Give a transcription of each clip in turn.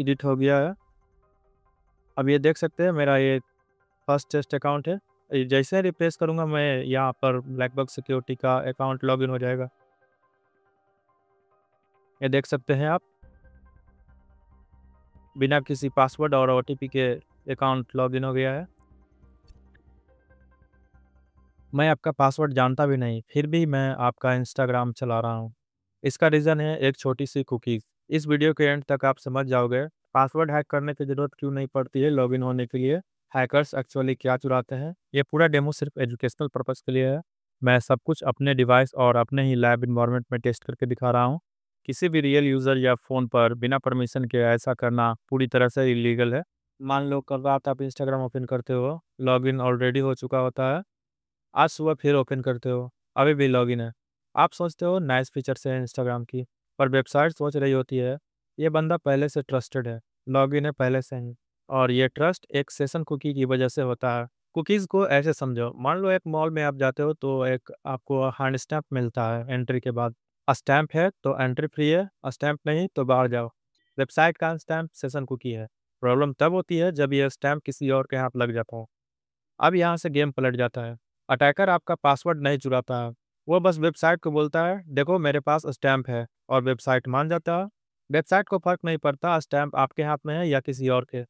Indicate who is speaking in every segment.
Speaker 1: Edit हो गया है अब ये देख सकते हैं मेरा ये फर्स्ट टेस्ट अकाउंट है जैसे रिप्लेस करूँगा मैं यहाँ पर ब्लैकबॉक सिक्योरिटी का अकाउंट लॉगिन हो जाएगा ये देख सकते हैं आप बिना किसी पासवर्ड और ओ के अकाउंट लॉगिन हो गया है मैं आपका पासवर्ड जानता भी नहीं फिर भी मैं आपका इंस्टाग्राम चला रहा हूँ इसका रीज़न है एक छोटी सी कुकीज़ इस वीडियो के एंड तक आप समझ जाओगे पासवर्ड हैक करने की जरूरत क्यों नहीं पड़ती है लॉगिन होने के लिए हैकर्स एक्चुअली क्या चुराते हैं ये पूरा डेमो सिर्फ एजुकेशनल पर्पज के लिए है मैं सब कुछ अपने डिवाइस और अपने ही लैब इन्वायरमेंट में टेस्ट करके दिखा रहा हूँ किसी भी रियल यूज़र या फ़ोन पर बिना परमिशन के ऐसा करना पूरी तरह से इलीगल है मान लो कल रात आप इंस्टाग्राम ओपन करते हो लॉगिन ऑलरेडी हो चुका होता है आज सुबह फिर ओपन करते हो अभी भी लॉगिन है आप सोचते हो नाइस फीचर्स है इंस्टाग्राम की पर वेबसाइट सोच रही होती है ये बंदा पहले से ट्रस्टेड है लॉगिन है पहले से ही और ये ट्रस्ट एक सेशन कुकी की वजह से होता है कुकीज़ को ऐसे समझो मान लो एक मॉल में आप जाते हो तो एक आपको हैंड स्टैम्प मिलता है एंट्री के बाद स्टैम्प है तो एंट्री फ्री है स्टैम्प नहीं तो बाहर जाओ वेबसाइट का स्टैम्प सेशन कुकी है प्रॉब्लम तब होती है जब यह स्टैम्प किसी और के हाथ लग जाता हो अब यहाँ से गेम पलट जाता है अटैकर आपका पासवर्ड नहीं चुराता है वो बस वेबसाइट को बोलता है देखो मेरे पास स्टैम्प है और वेबसाइट मान जाता है वेबसाइट को फ़र्क नहीं पड़ता स्टैम्प आपके हाथ में है या किसी और के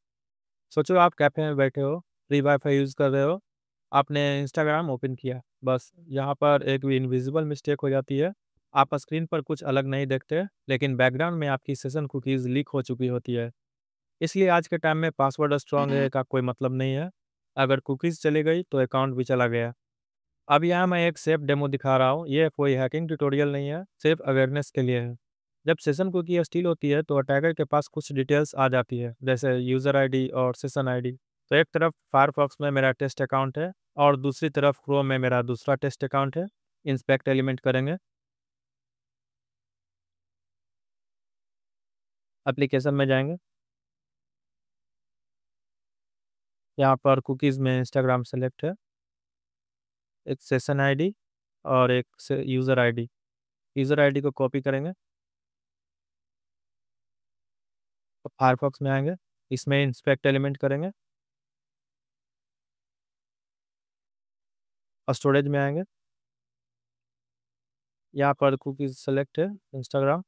Speaker 1: सोचो आप कैफ़े में बैठे हो फ्री वाईफाई यूज़ कर रहे हो आपने इंस्टाग्राम ओपन किया बस यहाँ पर एक भी इनविजिबल मिस्टेक हो जाती है आप स्क्रीन पर कुछ अलग नहीं देखते लेकिन बैकग्राउंड में आपकी सेशन कुकीज़ लीक हो चुकी होती है इसलिए आज के टाइम में पासवर्ड स्ट्रॉन्ग है हम्म। का कोई मतलब नहीं है अगर कुकीज़ चली गई तो अकाउंट भी चला गया अब यहाँ मैं एक सेफ डेमो दिखा रहा हूँ ये कोई हैकिंग ट्यूटोरियल नहीं है सिर्फ अवेयरनेस के लिए है जब सेशन कुकी स्टील होती है तो अटैकर के पास कुछ डिटेल्स आ जाती है जैसे यूज़र आईडी और सेशन आईडी तो एक तरफ फायरफॉक्स में मेरा टेस्ट अकाउंट है और दूसरी तरफ क्रोम में मेरा दूसरा टेस्ट अकाउंट है इंस्पेक्ट एलिमेंट करेंगे एप्लीकेशन में जाएंगे यहाँ पर कुकीज़ में इंस्टाग्राम सेलेक्ट है एक सेशन आईडी और एक से यूज़र आईडी यूज़र आईडी को कॉपी करेंगे तो फायरफॉक्स में आएंगे इसमें इंस्पेक्ट एलिमेंट करेंगे और स्टोरेज में आएंगे यहाँ पर कुकी सेलेक्ट है इंस्टाग्राम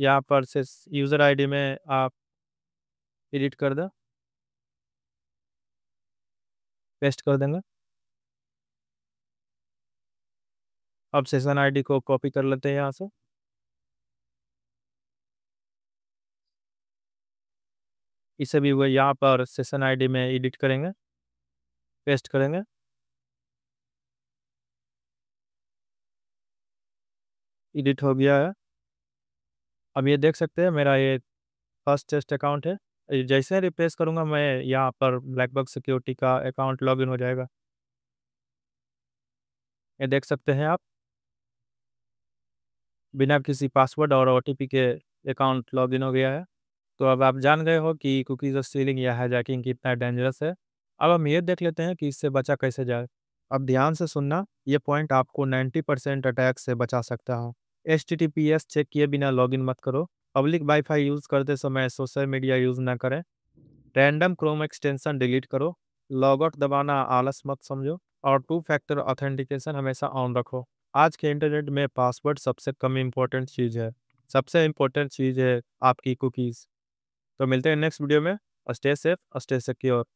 Speaker 1: यहाँ पर से यूज़र आईडी में आप एडिट कर दें पेस्ट कर देंगे अब सेशन आईडी को कॉपी कर लेते हैं यहाँ से इसे भी वो यहाँ पर सेशन आईडी में एडिट करेंगे पेस्ट करेंगे एडिट हो गया है अब ये देख सकते हैं मेरा ये फर्स्ट टेस्ट अकाउंट है जैसे रिप्लेस करूँगा मैं यहाँ पर ब्लैकबक सिक्योरिटी का अकाउंट लॉगिन हो जाएगा ये देख सकते हैं आप बिना किसी पासवर्ड और ओ के अकाउंट लॉगिन हो गया है तो अब आप जान गए हो कि कुकीज़ स्टीलिंग या हैजैकिंग कितना डेंजरस है अब हम ये देख लेते हैं कि इससे बचा कैसे जाए अब ध्यान से सुनना ये पॉइंट आपको 90 परसेंट अटैक से बचा सकता हो एच चेक किए बिना लॉगिन मत करो पब्लिक वाईफाई यूज़ करते समय सोशल मीडिया यूज़ ना करें रैंडम क्रोम एक्सटेंशन डिलीट करो लॉग आउट दबाना आलस मत समझो और टू फैक्टर ऑथेंटिकेशन हमेशा ऑन रखो आज के इंटरनेट में पासवर्ड सबसे कम इम्पोर्टेंट चीज़ है सबसे इम्पोर्टेंट चीज़ है आपकी कुकीज़ तो मिलते हैं नेक्स्ट वीडियो में स्टे सेफ स्टे सिक्योर